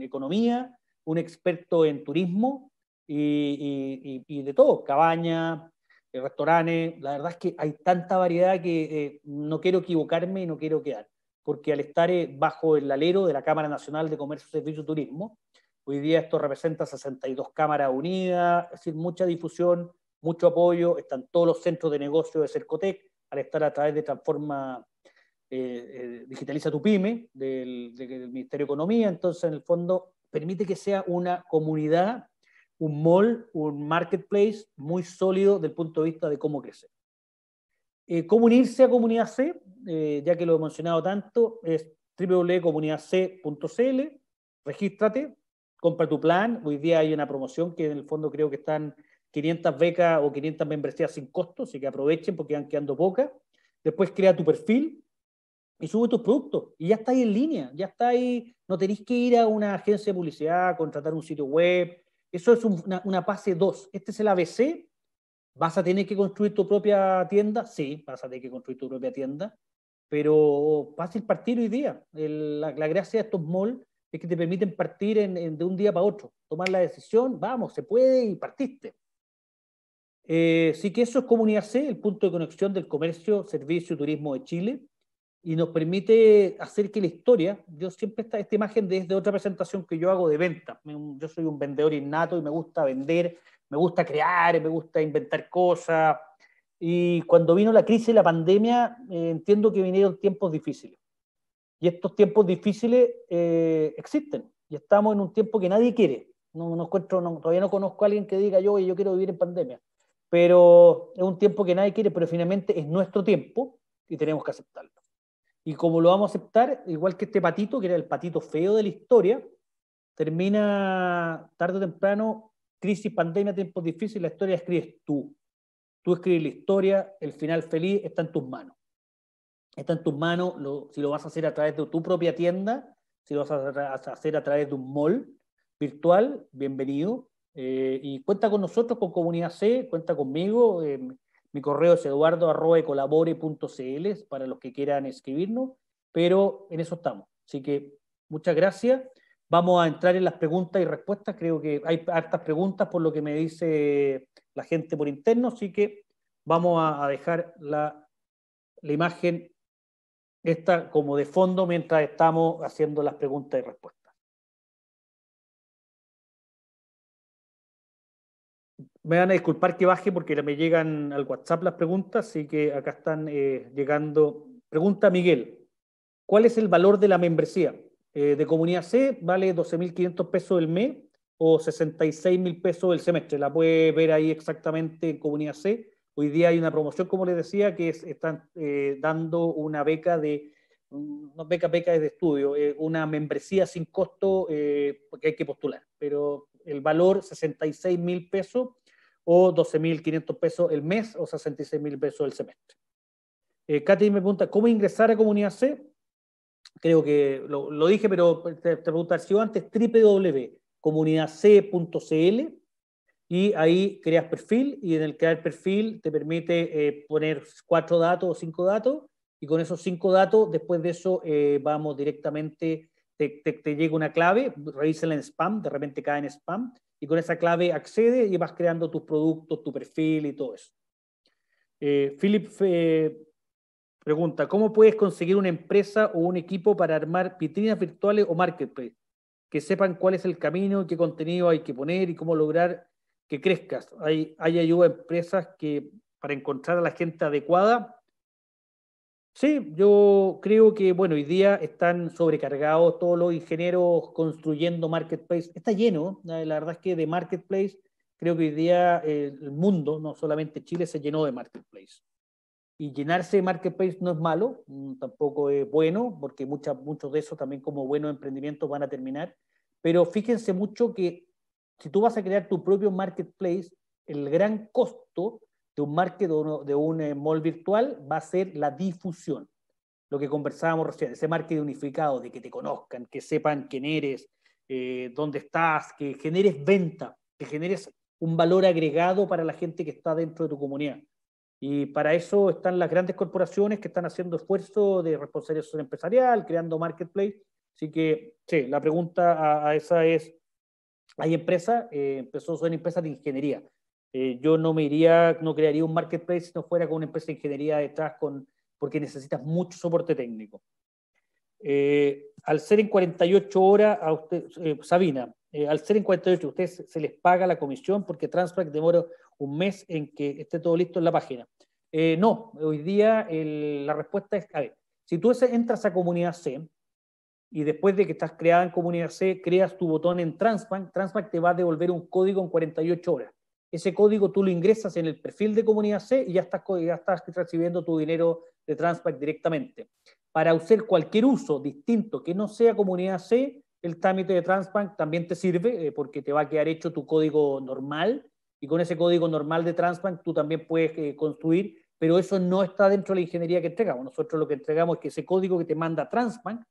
economía, un experto en turismo y, y, de todo, cabaña, eh, restaurantes. La verdad es que hay tanta variedad que eh, no quiero equivocarme y no quiero quedar, porque al estar eh, bajo el alero de la Cámara Nacional de Comercio, Servicio y Turismo, Hoy día esto representa 62 cámaras unidas, es decir, mucha difusión, mucho apoyo. Están todos los centros de negocio de Cercotec al estar a través de Transforma eh, eh, Digitaliza tu Pyme del, Ministerio de Economía. Entonces, en el fondo, permite que sea una comunidad, un mall, un marketplace muy sólido del punto de vista de cómo crecer. Eh, ¿Cómo unirse a Comunidad C? ya que lo he mencionado tanto, es www.comunidadc.cl, regístrate, compra tu plan. Hoy día hay una promoción que en el fondo creo que están 500 becas o 500 membresías sin costo, así que aprovechen porque van quedando pocas. Después crea tu perfil y sube tus productos y ya está ahí en línea, ya está ahí, no tenéis que ir a una agencia de publicidad, contratar un sitio web. Eso es una, una fase 2. Este es el ABC. ¿Vas a tener que construir tu propia tienda? Sí, vas a tener que construir tu propia tienda, pero fácil partir hoy día. la, la gracia de estos malls es que te permiten partir de un día para otro, tomar la decisión, vamos, se puede y partiste. Eh, sí que eso es Comunidad C, el punto de conexión del comercio, servicio y turismo de Chile, y nos permite hacer que la historia, yo siempre esta, esta imagen desde de otra presentación que yo hago de venta, yo soy un vendedor innato y me gusta vender, me gusta crear, me gusta inventar cosas, y cuando vino la crisis, la pandemia, eh, entiendo que vinieron tiempos difíciles. Y estos tiempos difíciles eh, existen. Y estamos en un tiempo que nadie quiere. No, encuentro, todavía no conozco a alguien que diga yo, yo quiero vivir en pandemia. Pero es un tiempo que nadie quiere, pero finalmente es nuestro tiempo y tenemos que aceptarlo. Y como lo vamos a aceptar, igual que este patito, que era el patito feo de la historia, termina tarde o temprano, crisis, pandemia, tiempos difíciles, la historia escribes tú. Tú escribes la historia, el final feliz está en tus manos está en tus manos, si lo vas a hacer a través de tu propia tienda, si lo vas a, hacer a través de un mall virtual, bienvenido. Eh, y cuenta con nosotros, con Comunidad C, cuenta conmigo. Eh, mi correo es eduardo.colabore.cl para los que quieran escribirnos, pero en eso estamos. Así que muchas gracias. Vamos a entrar en las preguntas y respuestas. Creo que hay hartas preguntas por lo que me dice la gente por interno, así que vamos a, dejar la imagen esta como de fondo mientras estamos haciendo las preguntas y respuestas. Me van a disculpar que baje porque me llegan al WhatsApp las preguntas, así que acá están eh, llegando. Pregunta Miguel, ¿cuál es el valor de la membresía? Eh, de Comunidad C vale 12.500 pesos el mes o 66.000 pesos el semestre. La puede ver ahí exactamente en Comunidad C Hoy día hay una promoción, como les decía, que están eh, dando una beca de, mm, no beca, beca de estudio, eh, una membresía sin costo porque eh, hay que postular, pero el valor 66 mil pesos o 12 mil 500 pesos el mes o 66 mil pesos el semestre. Katy me pregunta, ¿cómo ingresar a Comunidad C? Creo que lo, dije, pero te, te preguntar si antes, www.comunidadc.cl y ahí creas perfil y en el crear perfil te permite eh, poner cuatro datos o cinco datos y con esos cinco datos, después de eso eh, vamos directamente, te, llega una clave, revísala en spam, de repente cae en spam y con esa clave accede y vas creando tus productos, tu perfil y todo eso. Eh, Philip pregunta, ¿cómo puedes conseguir una empresa o un equipo para armar vitrinas virtuales o marketplace? Que sepan cuál es el camino, qué contenido hay que poner y cómo lograr que crezcas. Hay, hay ayuda a empresas que para encontrar a la gente adecuada. Sí, yo creo que, bueno, hoy día están sobrecargados todos los ingenieros construyendo marketplace. Está lleno, la verdad es que de marketplace, creo que hoy día eh, el mundo, no solamente Chile, se llenó de marketplace. Y llenarse de marketplace no es malo, mm, tampoco es bueno, porque muchas, muchos de esos también como buenos emprendimientos van a terminar. Pero fíjense mucho que si tú vas a crear tu propio marketplace, el gran costo de un market de un eh, mall virtual va a ser la difusión. Lo que conversábamos recién, ese marketing unificado, de que te conozcan, que sepan quién eres, eh, dónde estás, que generes venta, que generes un valor agregado para la gente que está dentro de tu comunidad. Y para eso están las grandes corporaciones que están haciendo esfuerzo de responsabilidad empresarial, creando marketplace. Así que, sí, la pregunta a esa es, hay empresas, eh, empezó empezó, son empresas de ingeniería. Eh, yo no me iría, no crearía un marketplace si no fuera con una empresa de ingeniería detrás, con, porque necesitas mucho soporte técnico. Eh, al ser en 48 horas, a usted, Sabina, al ser en 48 a ustedes se les paga la comisión porque Transpac demora un mes en que esté todo listo en la página. no, hoy día la respuesta es, a ver, si tú entras a comunidad C, y después de que estás creada en Comunidad C, creas tu botón en Transbank, Transbank te va a devolver un código en 48 horas. Ese código tú lo ingresas en el perfil de Comunidad C y ya estás, ya estás recibiendo tu dinero de Transbank directamente. Para hacer cualquier uso distinto que no sea Comunidad C, el trámite de Transbank también te sirve eh, porque te va a quedar hecho tu código normal y con ese código normal de Transbank tú también puedes eh, construir, pero eso no está dentro de la ingeniería que entregamos. Nosotros lo que entregamos es que ese código que te manda Transbank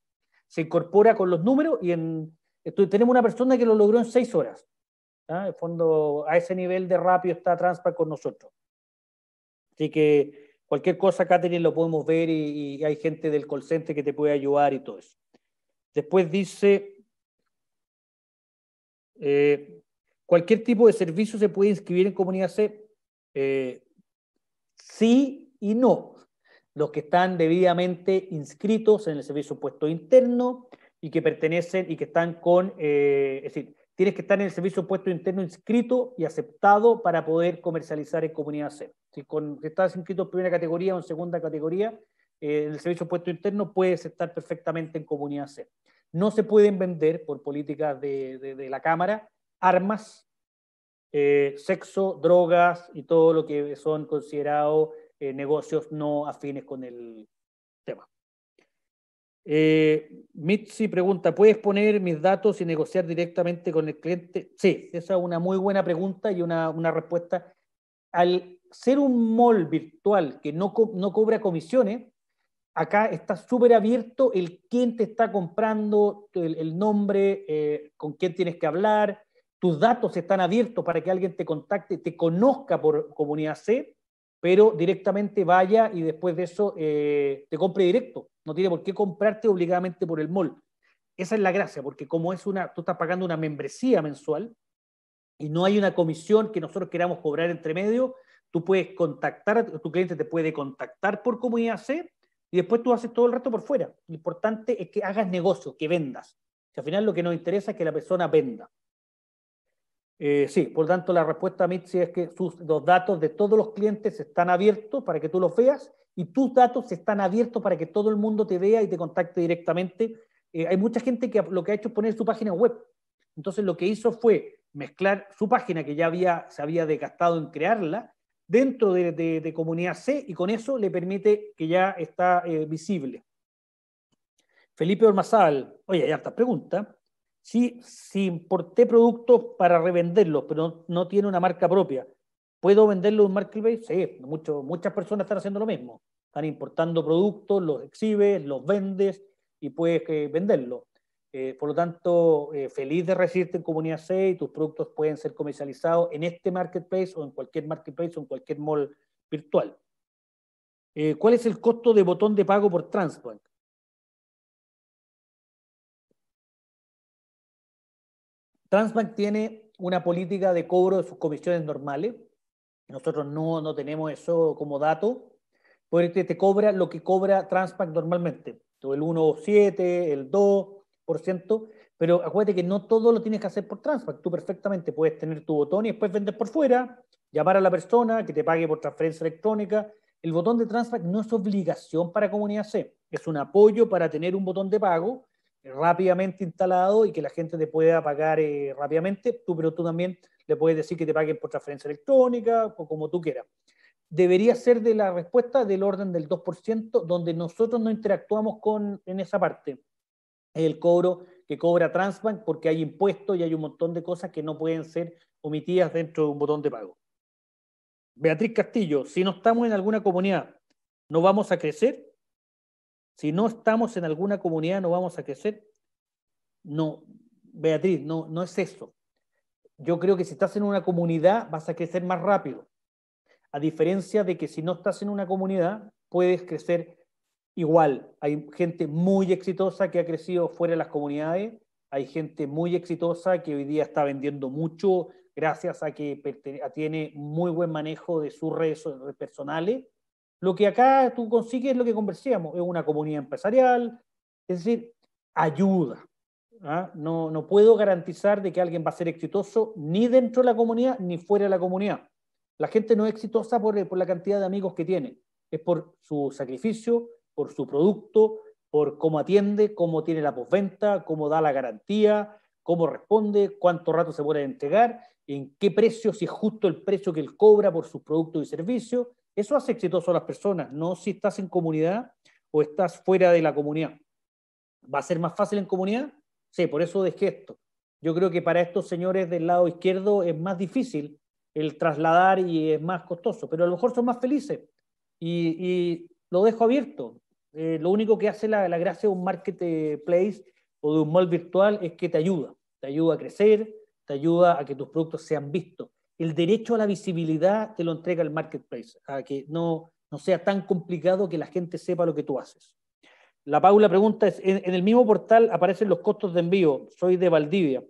se incorpora con los números y en, tenemos una persona que lo logró en seis horas. De En fondo, a ese nivel de rápido está transpar con nosotros. Así que cualquier cosa, tenido lo podemos ver y, hay gente del call center que te puede ayudar y todo eso. Después dice, eh, cualquier tipo de servicio se puede inscribir en Comunidad C. Eh, sí y no los que están debidamente inscritos en el servicio puesto interno y que pertenecen y que están con, eh, es decir, tienes que estar en el servicio puesto interno inscrito y aceptado para poder comercializar en comunidad C. Si, estás inscrito en primera categoría o en segunda categoría, eh, en el servicio puesto interno puedes estar perfectamente en comunidad C. No se pueden vender, por políticas de, la Cámara, armas, eh, sexo, drogas y todo lo que son considerados eh, negocios no afines con el tema. Eh, Mitzi pregunta, ¿puedes poner mis datos y negociar directamente con el cliente? Sí, esa es una muy buena pregunta y una, respuesta. Al ser un mall virtual que no, no cobra comisiones, acá está súper abierto el quién te está comprando, el, nombre, eh, con quién tienes que hablar, tus datos están abiertos para que alguien te contacte, te conozca por comunidad C pero directamente vaya y después de eso eh, te compre directo. No tiene por qué comprarte obligadamente por el mall. Esa es la gracia, porque como es una, tú estás pagando una membresía mensual y no hay una comisión que nosotros queramos cobrar entre medio, tú puedes contactar, tu cliente te puede contactar por comunidad C y después tú haces todo el resto por fuera. Lo importante es que hagas negocio, que vendas. Si al final lo que nos interesa es que la persona venda. Eh, sí, por lo tanto, la respuesta a Mitzi es que sus, los datos de todos los clientes están abiertos para que tú los veas y tus datos están abiertos para que todo el mundo te vea y te contacte directamente. Eh, hay mucha gente que lo que ha hecho es poner su página web. Entonces, lo que hizo fue mezclar su página que ya había, se había desgastado en crearla dentro de, comunidad C y con eso le permite que ya está eh, visible. Felipe Ormazal, oye, hay hartas preguntas. Si importé productos para revenderlos, pero no, tiene una marca propia. ¿Puedo venderlo en Marketplace? Sí, muchas personas están haciendo lo mismo. Están importando productos, los exhibes, los vendes y puedes eh, venderlo. Eh, por lo tanto, eh, feliz de recibirte en Comunidad C y tus productos pueden ser comercializados en este marketplace o en cualquier marketplace o en cualquier mall virtual. ¿Cuál es el costo de botón de pago por Transbank? Transbank tiene una política de cobro de sus comisiones normales. Nosotros no, no tenemos eso como dato, porque este te cobra lo que cobra Transbank normalmente, el 1,7, el 2%, pero acuérdate que no todo lo tienes que hacer por Transbank. Tú perfectamente puedes tener tu botón y después vender por fuera, llamar a la persona que te pague por transferencia electrónica. El botón de Transbank no es obligación para Comunidad C, es un apoyo para tener un botón de pago rápidamente instalado y que la gente te pueda pagar eh, rápidamente, tú, pero tú también le puedes decir que te paguen por transferencia electrónica o como tú quieras. Debería ser de la respuesta del orden del 2%, donde nosotros no interactuamos con, en esa parte, el cobro que cobra Transbank, porque hay impuestos y hay un montón de cosas que no pueden ser omitidas dentro de un botón de pago. Beatriz Castillo, si no estamos en alguna comunidad, ¿no vamos a crecer? Si no estamos en alguna comunidad, no vamos a crecer. No, Beatriz, no, no es eso. Yo creo que si estás en una comunidad, vas a crecer más rápido. A diferencia de que si no estás en una comunidad, puedes crecer igual. Hay gente muy exitosa que ha crecido fuera de las comunidades. Hay gente muy exitosa que hoy día está vendiendo mucho gracias a que tiene muy buen manejo de sus redes personales lo que acá tú consigues es lo que conversíamos, es una comunidad empresarial, es decir, ayuda. ¿ah? No, no puedo garantizar de que alguien va a ser exitoso ni dentro de la comunidad ni fuera de la comunidad. La gente no es exitosa por, eh, por la cantidad de amigos que tiene, es por su sacrificio, por su producto, por cómo atiende, cómo tiene la posventa, cómo da la garantía, cómo responde, cuánto rato se puede entregar, en qué precio, si es justo el precio que él cobra por sus productos y servicios, eso hace exitoso a las personas, no si estás en comunidad o estás fuera de la comunidad. ¿Va a ser más fácil en comunidad? Sí, por eso dejé esto. Yo creo que para estos señores del lado izquierdo es más difícil el trasladar y es más costoso, pero a lo mejor son más felices. Y, lo dejo abierto. Eh, lo único que hace la, la gracia de un marketplace o de un mall virtual es que te ayuda. Te ayuda a crecer, te ayuda a que tus productos sean vistos el derecho a la visibilidad te lo entrega el marketplace, a que no, no sea tan complicado que la gente sepa lo que tú haces. La Paula pregunta, es, ¿en, el mismo portal aparecen los costos de envío? Soy de Valdivia.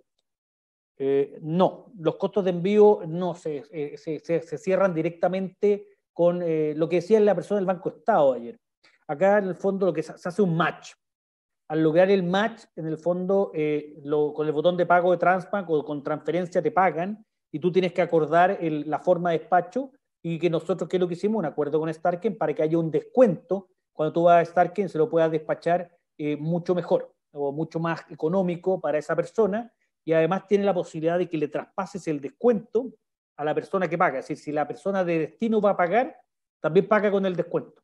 Eh, no, los costos de envío no se, eh, se, cierran directamente con eh, lo que decía la persona del Banco Estado ayer. Acá en el fondo lo que se, hace un match. Al lograr el match, en el fondo, con el botón de pago de Transbank o con transferencia te pagan y tú tienes que acordar la forma de despacho y que nosotros, ¿qué es lo que hicimos? Un acuerdo con Starken para que haya un descuento cuando tú vas a Starken, se lo puedas despachar eh, mucho mejor o mucho más económico para esa persona y además tiene la posibilidad de que le traspases el descuento a la persona que paga. Es decir, si la persona de destino va a pagar, también paga con el descuento.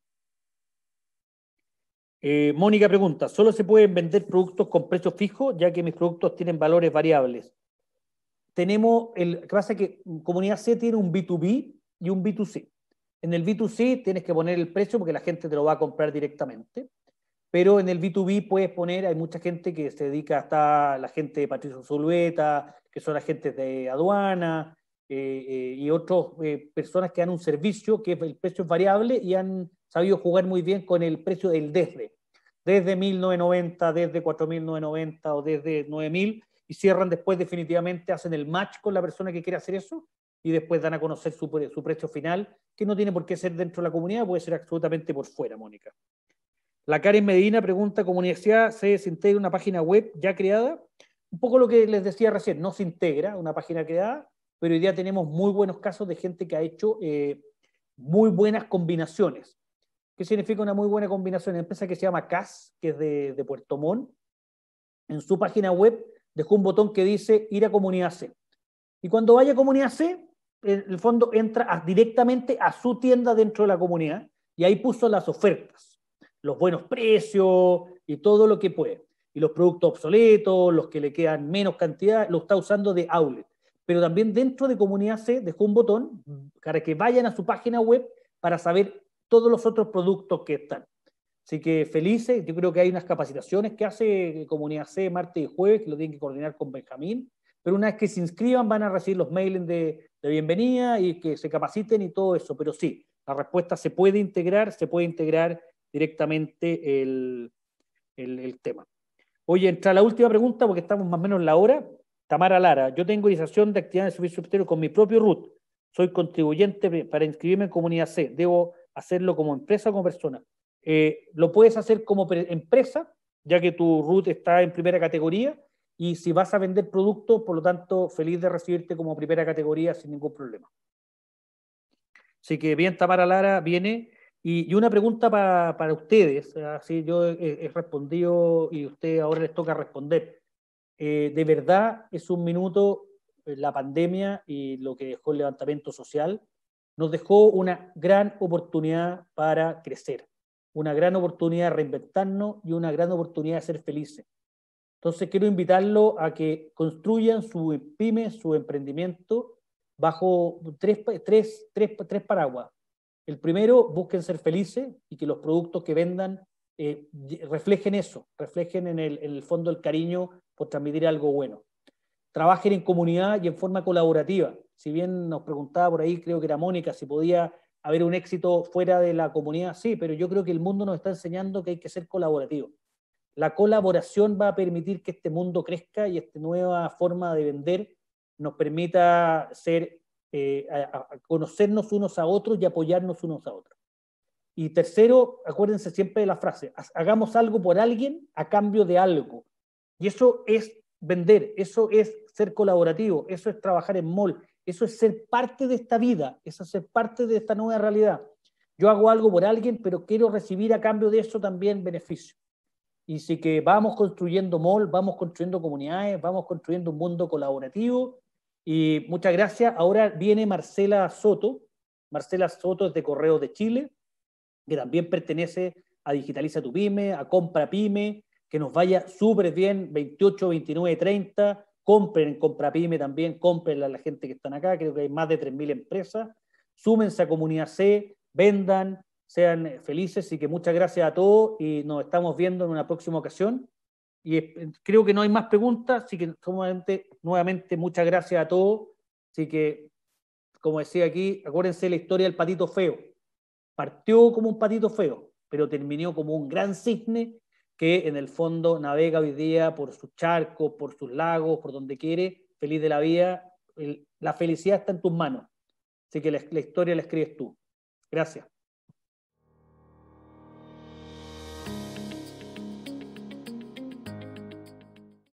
Eh, Mónica pregunta, ¿solo se pueden vender productos con precios fijos ya que mis productos tienen valores variables? tenemos, el, que pasa que Comunidad C tiene un B2B y un B2C. En el B2C tienes que poner el precio porque la gente te lo va a comprar directamente, pero en el B2B puedes poner, hay mucha gente que se dedica hasta la gente de Patricio Zulueta, que son agentes de aduana eh, eh, y otras eh, personas que dan un servicio que el precio es variable y han sabido jugar muy bien con el precio del desde, desde 1990, desde 4990 o desde 9000 cierran después definitivamente, hacen el match con la persona que quiere hacer eso y después dan a conocer su, precio final, que no tiene por qué ser dentro de la comunidad, puede ser absolutamente por fuera, Mónica. La Karen Medina pregunta, ¿cómo universidad se integra una página web ya creada? Un poco lo que les decía recién, no se integra una página creada, pero hoy día tenemos muy buenos casos de gente que ha hecho eh, muy buenas combinaciones. ¿Qué significa una muy buena combinación? Una empresa que se llama CAS, que es de, de Puerto Montt, en su página web dejó un botón que dice ir a comunidad C. Y cuando vaya a comunidad C, el fondo entra directamente a su tienda dentro de la comunidad y ahí puso las ofertas, los buenos precios y todo lo que puede. Y los productos obsoletos, los que le quedan menos cantidad, lo está usando de outlet. Pero también dentro de comunidad C dejó un botón para que vayan a su página web para saber todos los otros productos que están. Así que felices, yo creo que hay unas capacitaciones que hace Comunidad C martes y jueves, que lo tienen que coordinar con Benjamín, pero una vez que se inscriban van a recibir los mails de, bienvenida y que se capaciten y todo eso, pero sí, la respuesta se puede integrar, se puede integrar directamente el, tema. Oye, entra la última pregunta porque estamos más o menos en la hora. Tamara Lara, yo tengo iniciación de actividades de servicio exterior con mi propio RUT. Soy contribuyente para inscribirme en Comunidad C. ¿Debo hacerlo como empresa o como persona? Eh, lo puedes hacer como empresa, ya que tu root está en primera categoría, y si vas a vender productos, por lo tanto, feliz de recibirte como primera categoría sin ningún problema. Así que bien, Tamara Lara viene. Y, una pregunta para, ustedes, así yo he, respondido y a ustedes ahora les toca responder. Eh, de verdad es un minuto eh, la pandemia y lo que dejó el levantamiento social, nos dejó una gran oportunidad para crecer una gran oportunidad de reinventarnos y una gran oportunidad de ser felices. Entonces quiero invitarlo a que construyan su pyme, su emprendimiento, bajo tres, tres, paraguas. El primero, busquen ser felices y que los productos que vendan eh, reflejen eso, reflejen en el, en el fondo el cariño por transmitir algo bueno. Trabajen en comunidad y en forma colaborativa. Si bien nos preguntaba por ahí, creo que era Mónica, si podía haber un éxito fuera de la comunidad, sí, pero yo creo que el mundo nos está enseñando que hay que ser colaborativo. La colaboración va a permitir que este mundo crezca y esta nueva forma de vender nos permita ser, eh, conocernos unos a otros y apoyarnos unos a otros. Y tercero, acuérdense siempre de la frase, hagamos algo por alguien a cambio de algo. Y eso es vender, eso es ser colaborativo, eso es trabajar en mall, eso es ser parte de esta vida, eso es ser parte de esta nueva realidad. Yo hago algo por alguien, pero quiero recibir a cambio de eso también beneficio. Y sí que vamos construyendo mall, vamos construyendo comunidades, vamos construyendo un mundo colaborativo. Y muchas gracias. Ahora viene Marcela Soto. Marcela Soto es de correo de Chile, que también pertenece a Digitaliza tu Pyme, a Compra Pyme, que nos vaya súper bien, 28, 29, 30 compren, compra pyme también, compren a la gente que están acá, creo que hay más de 3.000 empresas, súmense a Comunidad C, vendan, sean felices y que muchas gracias a todos y nos estamos viendo en una próxima ocasión. Y creo que no hay más preguntas, así que nuevamente, nuevamente muchas gracias a todos. Así que, como decía aquí, acuérdense la historia del patito feo. Partió como un patito feo, pero terminó como un gran cisne que en el fondo navega hoy día por sus charcos, por sus lagos, por donde quiere, feliz de la vida. la felicidad está en tus manos. Así que la historia la escribes tú. Gracias.